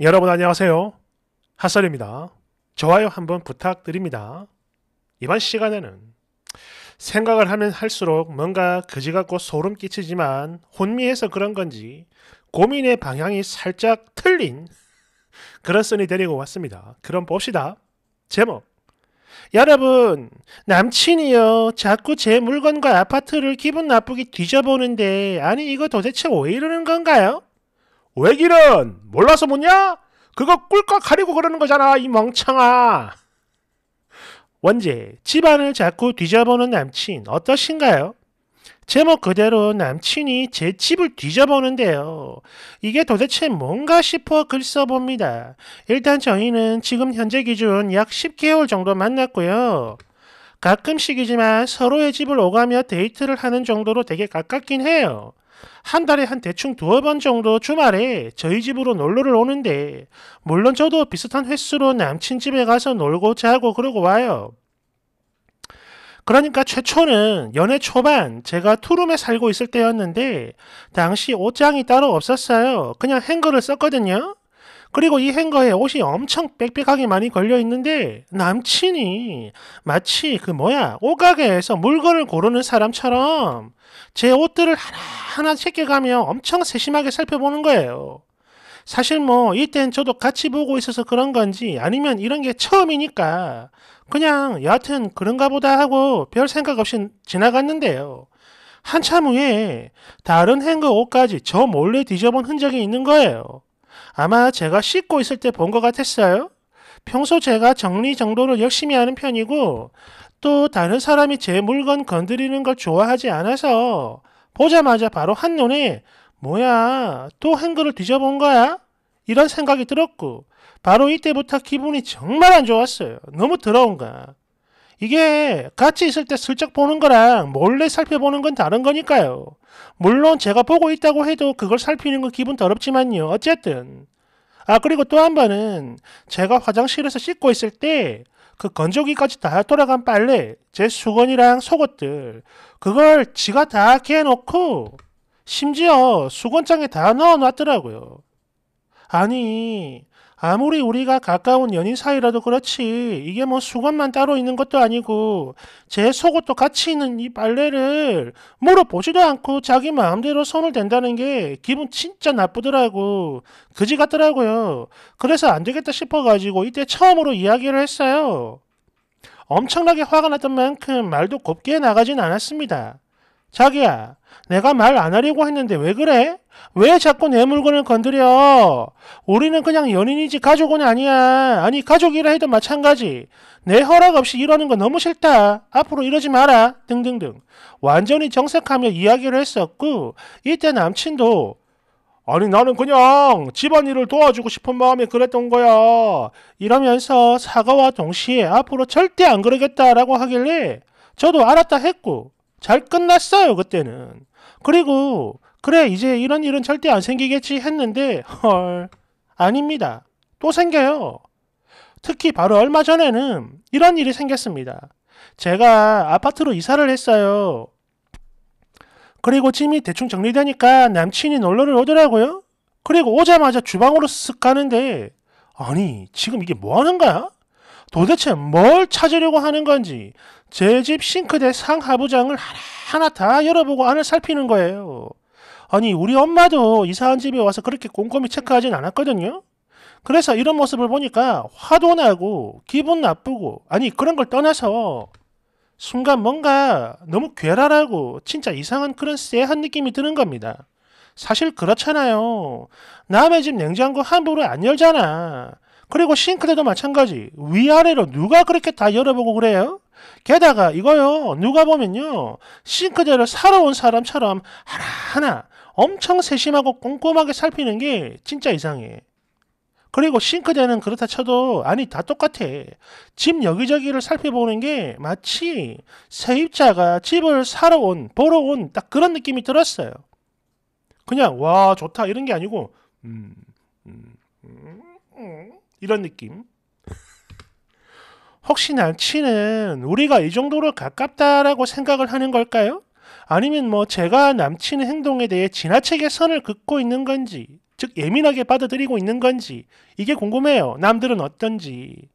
여러분 안녕하세요. 핫설입니다. 좋아요 한번 부탁드립니다. 이번 시간에는 생각을 하면 할수록 뭔가 거지 같고 소름 끼치지만 혼미해서 그런 건지 고민의 방향이 살짝 틀린 그런 썰이 데리고 왔습니다. 그럼 봅시다. 제목 여러분, 남친이요. 자꾸 제 물건과 아파트를 기분 나쁘게 뒤져보는데, 아니, 이거 도대체 왜 이러는 건가요? 외길은 몰라서 묻냐? 그거 꿀꺽 가리고 그러는 거잖아 이 멍청아. 원제 집안을 자꾸 뒤져보는 남친 어떠신가요? 제목 그대로 남친이 제 집을 뒤져보는데요. 이게 도대체 뭔가 싶어 글 써봅니다. 일단 저희는 지금 현재 기준 약 10개월 정도 만났고요. 가끔씩이지만 서로의 집을 오가며 데이트를 하는 정도로 되게 가깝긴 해요. 한 달에 한 대충 두어 번 정도 주말에 저희 집으로 놀러를 오는데 물론 저도 비슷한 횟수로 남친 집에 가서 놀고 자고 그러고 와요. 그러니까 최초는 연애 초반 제가 투룸에 살고 있을 때였는데 당시 옷장이 따로 없었어요. 그냥 행거를 썼거든요. 그리고 이 행거에 옷이 엄청 빽빽하게 많이 걸려 있는데 남친이 마치 그 뭐야 옷가게에서 물건을 고르는 사람처럼 제 옷들을 하나하나 챙겨가며 엄청 세심하게 살펴보는 거예요. 사실 뭐 이땐 저도 같이 보고 있어서 그런 건지 아니면 이런 게 처음이니까 그냥 여하튼 그런가 보다 하고 별 생각 없이 지나갔는데요. 한참 후에 다른 행거 옷까지 저 몰래 뒤져본 흔적이 있는 거예요. 아마 제가 씻고 있을 때 본 것 같았어요. 평소 제가 정리정돈을 열심히 하는 편이고 또 다른 사람이 제 물건 건드리는 걸 좋아하지 않아서 보자마자 바로 한눈에 뭐야 또 한글을 뒤져본 거야? 이런 생각이 들었고 바로 이때부터 기분이 정말 안 좋았어요. 너무 더러운가. 이게 같이 있을 때 슬쩍 보는 거랑 몰래 살펴보는 건 다른 거니까요. 물론 제가 보고 있다고 해도 그걸 살피는 건 기분 더럽지만요. 어쨌든. 아, 그리고 또 한 번은 제가 화장실에서 씻고 있을 때 그 건조기까지 다 돌아간 빨래, 제 수건이랑 속옷들, 그걸 지가 다 개놓고 심지어 수건장에 다 넣어 놨더라고요. 아니, 아무리 우리가 가까운 연인 사이라도 그렇지 이게 뭐 수건만 따로 있는 것도 아니고 제 속옷도 같이 있는 이 빨래를 물어보지도 않고 자기 마음대로 손을 댄다는 게 기분 진짜 나쁘더라고 그지 같더라고요 그래서 안 되겠다 싶어가지고 이때 처음으로 이야기를 했어요 엄청나게 화가 났던 만큼 말도 곱게 나가진 않았습니다 자기야, 내가 말 안 하려고 했는데 왜 그래? 왜 자꾸 내 물건을 건드려? 우리는 그냥 연인이지 가족은 아니야. 아니, 가족이라 해도 마찬가지. 내 허락 없이 이러는 거 너무 싫다. 앞으로 이러지 마라. 등등등. 완전히 정색하며 이야기를 했었고, 이때 남친도 아니 나는 그냥 집안일을 도와주고 싶은 마음에 그랬던 거야. 이러면서 사과와 동시에 앞으로 절대 안 그러겠다라고 하길래 저도 알았다 했고 잘 끝났어요, 그때는. 그리고, 그래, 이제 이런 일은 절대 안 생기겠지 했는데, 헐, 아닙니다. 또 생겨요. 특히 바로 얼마 전에는 이런 일이 생겼습니다. 제가 아파트로 이사를 했어요. 그리고 짐이 대충 정리되니까 남친이 놀러를 오더라고요. 그리고 오자마자 주방으로 쓱 가는데, 아니, 지금 이게 뭐 하는 거야? 도대체 뭘 찾으려고 하는 건지 제 집 싱크대 상하부장을 하나하나 다 열어보고 안을 살피는 거예요. 아니 우리 엄마도 이사한 집에 와서 그렇게 꼼꼼히 체크하진 않았거든요. 그래서 이런 모습을 보니까 화도 나고 기분 나쁘고 아니 그런 걸 떠나서 순간 뭔가 너무 괴랄하고 진짜 이상한 그런 쎄한 느낌이 드는 겁니다. 사실 그렇잖아요. 남의 집 냉장고 함부로 안 열잖아. 그리고 싱크대도 마찬가지. 위아래로 누가 그렇게 다 열어보고 그래요? 게다가 이거요. 누가 보면요. 싱크대를 사러 온 사람처럼 하나하나 엄청 세심하고 꼼꼼하게 살피는 게 진짜 이상해. 그리고 싱크대는 그렇다 쳐도 아니 다 똑같아. 집 여기저기를 살펴보는 게 마치 세입자가 집을 사러 온, 보러 온 딱 그런 느낌이 들었어요. 그냥 와 좋다 이런 게 아니고 음, 음, 음, 음. 이런 느낌. 혹시 남친은 우리가 이 정도로 가깝다라고 생각을 하는 걸까요? 아니면 뭐 제가 남친의 행동에 대해 지나치게 선을 긋고 있는 건지, 즉 예민하게 받아들이고 있는 건지, 이게 궁금해요. 남들은 어떤지.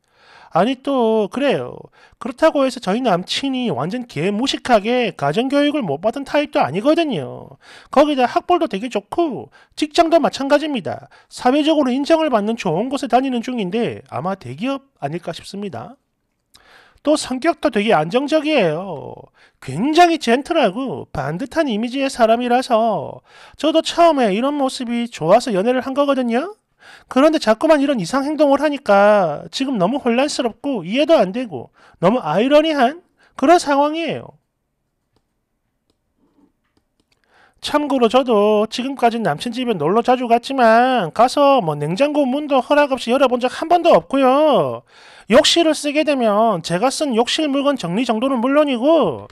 아니 또 그래요. 그렇다고 해서 저희 남친이 완전 개무식하게 가정교육을 못 받은 타입도 아니거든요. 거기다 학벌도 되게 좋고 직장도 마찬가지입니다. 사회적으로 인정을 받는 좋은 곳에 다니는 중인데 아마 대기업 아닐까 싶습니다. 또 성격도 되게 안정적이에요. 굉장히 젠틀하고 반듯한 이미지의 사람이라서 저도 처음에 이런 모습이 좋아서 연애를 한 거거든요. 그런데 자꾸만 이런 이상 행동을 하니까 지금 너무 혼란스럽고 이해도 안 되고 너무 아이러니한 그런 상황이에요. 참고로 저도 지금까지 남친 집에 놀러 자주 갔지만 가서 뭐 냉장고 문도 허락 없이 열어본 적 한 번도 없고요. 욕실을 쓰게 되면 제가 쓴 욕실 물건 정리 정도는 물론이고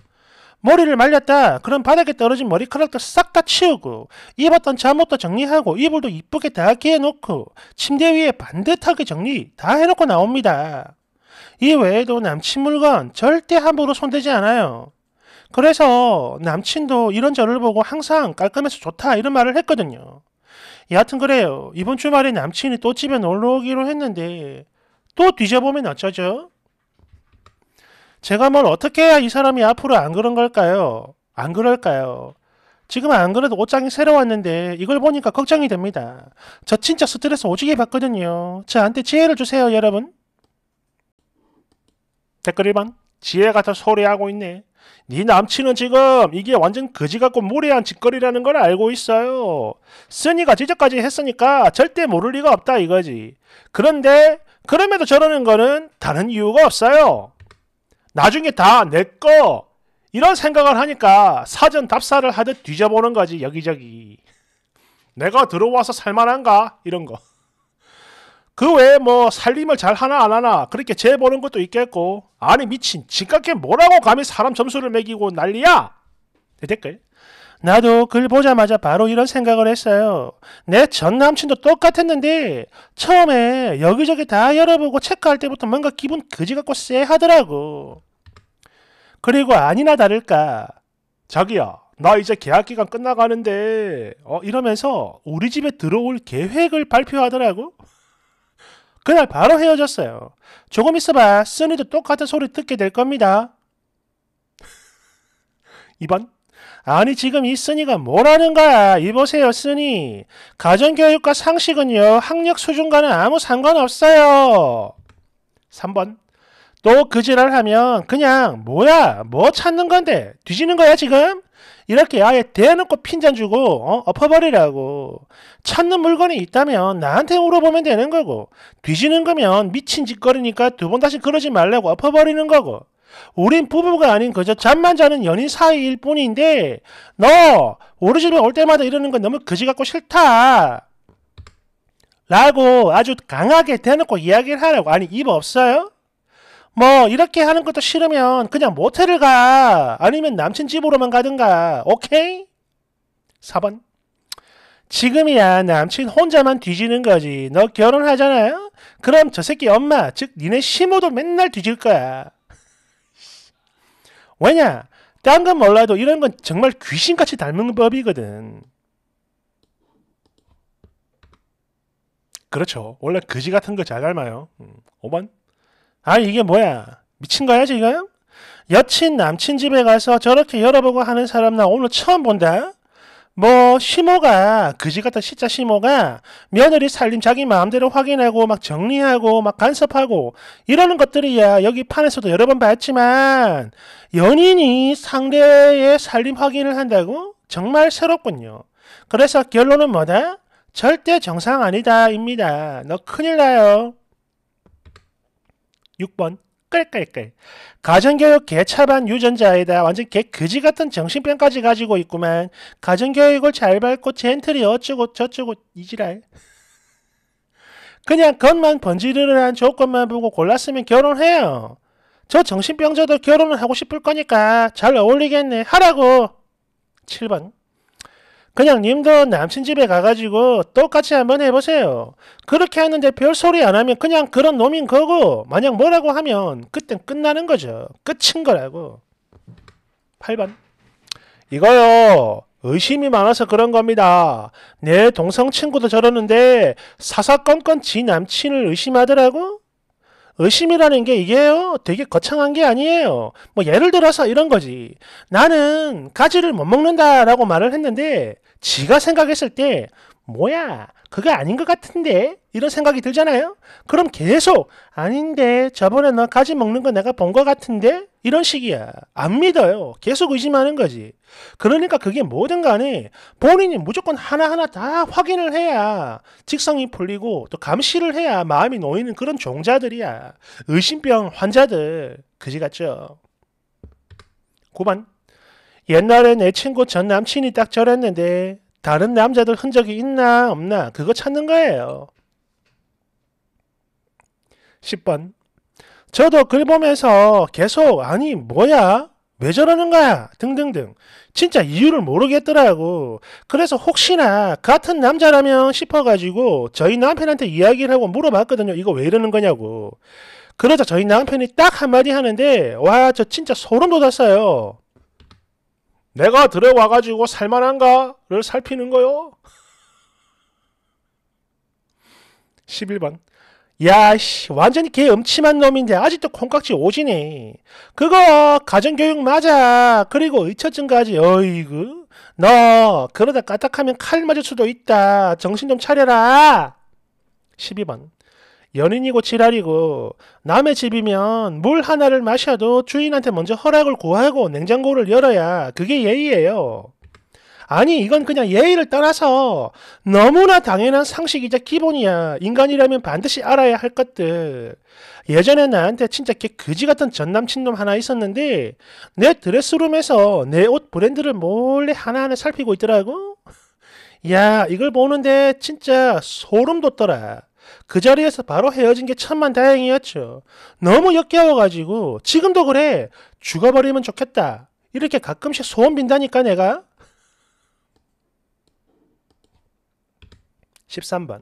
머리를 말렸다. 그럼 바닥에 떨어진 머리카락도 싹 다 치우고 입었던 잠옷도 정리하고 이불도 이쁘게 다 개해놓고 침대 위에 반듯하게 정리 다 해놓고 나옵니다. 이 외에도 남친 물건 절대 함부로 손대지 않아요. 그래서 남친도 이런 저를 보고 항상 깔끔해서 좋다 이런 말을 했거든요. 여하튼 그래요. 이번 주말에 남친이 또 집에 놀러 오기로 했는데 또 뒤져보면 어쩌죠? 제가 뭘 어떻게 해야 이 사람이 앞으로 안 그런 걸까요? 안 그럴까요? 지금 안 그래도 옷장이 새로 왔는데 이걸 보니까 걱정이 됩니다. 저 진짜 스트레스 오지게 받거든요. 저한테 지혜를 주세요, 여러분. 댓글 1번. 지혜가 더 소리하고 있네. 네 남친은 지금 이게 완전 거지 같고 무례한 짓거리라는 걸 알고 있어요. 쓰니가 지적까지 했으니까 절대 모를 리가 없다 이거지. 그런데 그럼에도 저러는 거는 다른 이유가 없어요. 나중에 다 내거 이런 생각을 하니까 사전 답사를 하듯 뒤져보는 거지 여기저기 내가 들어와서 살만한가 이런 거. 그 외에 뭐 살림을 잘 하나 안 하나 그렇게 재보는 것도 있겠고 아니 미친 집값게 뭐라고 감히 사람 점수를 매기고 난리야 댓글 나도 글 보자마자 바로 이런 생각을 했어요 내 전 남친도 똑같았는데 처음에 여기저기 다 열어보고 체크할 때부터 뭔가 기분 그지 같고 쎄하더라고 그리고 아니나 다를까 자기야 나 이제 계약 기간 끝나가는데 어, 이러면서 우리 집에 들어올 계획을 발표하더라고 그날 바로 헤어졌어요 조금 있어봐 쓰니도 똑같은 소리 듣게 될 겁니다 2번 아니 지금 이 쓰니가 뭐라는 거야 이보세요 쓰니 가정교육과 상식은요 학력 수준과는 아무 상관없어요 3번 또그 지랄 하면 그냥 뭐야 뭐 찾는 건데 뒤지는 거야 지금? 이렇게 아예 대놓고 핀잔 주고 어? 엎어버리라고 찾는 물건이 있다면 나한테 물어보면 되는 거고 뒤지는 거면 미친 짓거리니까 두 번 다시 그러지 말라고 엎어버리는 거고 우린 부부가 아닌 그저 잠만 자는 연인 사이일 뿐인데 너 우리 집에 올 때마다 이러는 건 너무 거지 같고 싫다 라고 아주 강하게 대놓고 이야기를 하라고 아니 입 없어요? 뭐 이렇게 하는 것도 싫으면 그냥 모텔을 가 아니면 남친 집으로만 가든가 오케이? 4번 지금이야 남친 혼자만 뒤지는 거지 너 결혼하잖아 요 그럼 저 새끼 엄마 즉 니네 시모도 맨날 뒤질 거야 왜냐 딴 건 몰라도 이런 건 정말 귀신같이 닮은 법이거든 그렇죠 원래 그지 같은 거 잘 닮아요 5번 음, 아 이게 뭐야 미친 거야 지금? 여친 남친 집에 가서 저렇게 열어보고 하는 사람 나 오늘 처음 본다. 뭐 시모가 그지 같다 시자 시모가 며느리 살림 자기 마음대로 확인하고 막 정리하고 막 간섭하고 이러는 것들이야 여기 판에서도 여러 번 봤지만 연인이 상대의 살림 확인을 한다고 정말 새롭군요. 그래서 결론은 뭐다? 절대 정상 아니다입니다. 너 큰일 나요. 6번 끌끌끌 가정교육 개차반 유전자에다 완전 개그지 같은 정신병까지 가지고 있구만. 가정교육을 잘 밟고 젠틀이 어쩌고 저쩌고 이지랄. 그냥 겉만 번지르르한 조건만 보고 골랐으면 결혼해요. 저 정신병자도 결혼을 하고 싶을 거니까 잘 어울리겠네. 하라고. 7번 그냥 님도 남친 집에 가가지고 똑같이 한번 해보세요. 그렇게 하는데 별 소리 안 하면 그냥 그런 놈인 거고 만약 뭐라고 하면 그땐 끝나는 거죠. 끝인 거라고. 8번 이거요. 의심이 많아서 그런 겁니다. 내 동성 친구도 저러는데 사사건건 지 남친을 의심하더라고? 의심이라는 게 이게요 되게 거창한 게 아니에요 뭐 예를 들어서 이런 거지 나는 가지를 못 먹는다 라고 말을 했는데 지가 생각했을 때 뭐야 그게 아닌 것 같은데 이런 생각이 들잖아요 그럼 계속 아닌데 저번에 너 가지 먹는 거 내가 본 것 같은데 이런 식이야 안 믿어요 계속 의심하는 거지 그러니까 그게 뭐든 간에 본인이 무조건 하나하나 다 확인을 해야 직성이 풀리고 또 감시를 해야 마음이 놓이는 그런 종자들이야 의심병 환자들 그지 같죠 9번 옛날에 내 친구 전 남친이 딱 저랬는데 다른 남자들 흔적이 있나 없나 그거 찾는 거예요. 10번 저도 글 보면서 계속 아니 뭐야 왜 저러는 거야 등등등 진짜 이유를 모르겠더라고 그래서 혹시나 같은 남자라면 싶어가지고 저희 남편한테 이야기를 하고 물어봤거든요 이거 왜 이러는 거냐고 그러자 저희 남편이 딱 한마디 하는데 와 저 진짜 소름 돋았어요 내가 들어와가지고 살만한가를 살피는 거요. 11번. 야, 씨, 완전히 개 음침한 놈인데 아직도 콩깍지 오지네. 그거 가정교육 맞아. 그리고 의처증까지. 어이구. 너 그러다 까딱하면 칼 맞을 수도 있다. 정신 좀 차려라. 12번. 연인이고 지랄이고 남의 집이면 물 하나를 마셔도 주인한테 먼저 허락을 구하고 냉장고를 열어야 그게 예의예요. 아니 이건 그냥 예의를 따라서 너무나 당연한 상식이자 기본이야. 인간이라면 반드시 알아야 할 것들. 예전에 나한테 진짜 개 그지 같은 전남친놈 하나 있었는데 내 드레스룸에서 내 옷 브랜드를 몰래 하나하나 살피고 있더라고. 야 이걸 보는데 진짜 소름 돋더라. 그 자리에서 바로 헤어진 게 천만 다행이었죠. 너무 역겨워가지고 지금도 그래 죽어버리면 좋겠다. 이렇게 가끔씩 소원 빈다니까 내가. 13번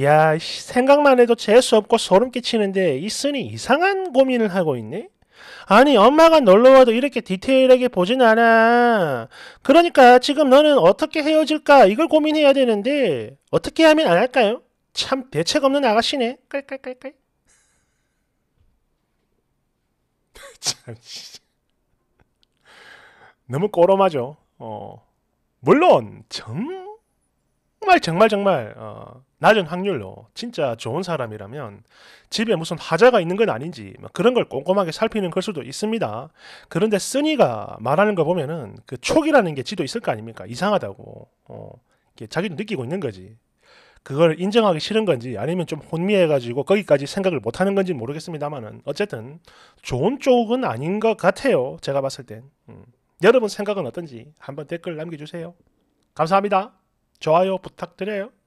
야 생각만 해도 재수없고 소름 끼치는데 있으니 이상한 고민을 하고 있네. 아니 엄마가 놀러와도 이렇게 디테일하게 보진 않아. 그러니까 지금 너는 어떻게 헤어질까 이걸 고민해야 되는데 어떻게 하면 안 할까요? 참 대책 없는 아가씨네. 깔깔깔깔. 참 너무 꼬롬하죠. 어 물론 정말 정말 정말 어, 낮은 확률로 진짜 좋은 사람이라면 집에 무슨 하자가 있는 건 아닌지 뭐 그런 걸 꼼꼼하게 살피는 걸 수도 있습니다. 그런데 쓰니가 말하는 거 보면은 그 촉이라는 게 지도 있을 거 아닙니까? 이상하다고 어, 이게 자기도 느끼고 있는 거지. 그걸 인정하기 싫은 건지 아니면 좀 혼미해가지고 거기까지 생각을 못하는 건지 모르겠습니다만은 어쨌든 좋은 쪽은 아닌 것 같아요. 제가 봤을 땐. 음. 여러분 생각은 어떤지 한번 댓글 남겨주세요. 감사합니다. 좋아요 부탁드려요.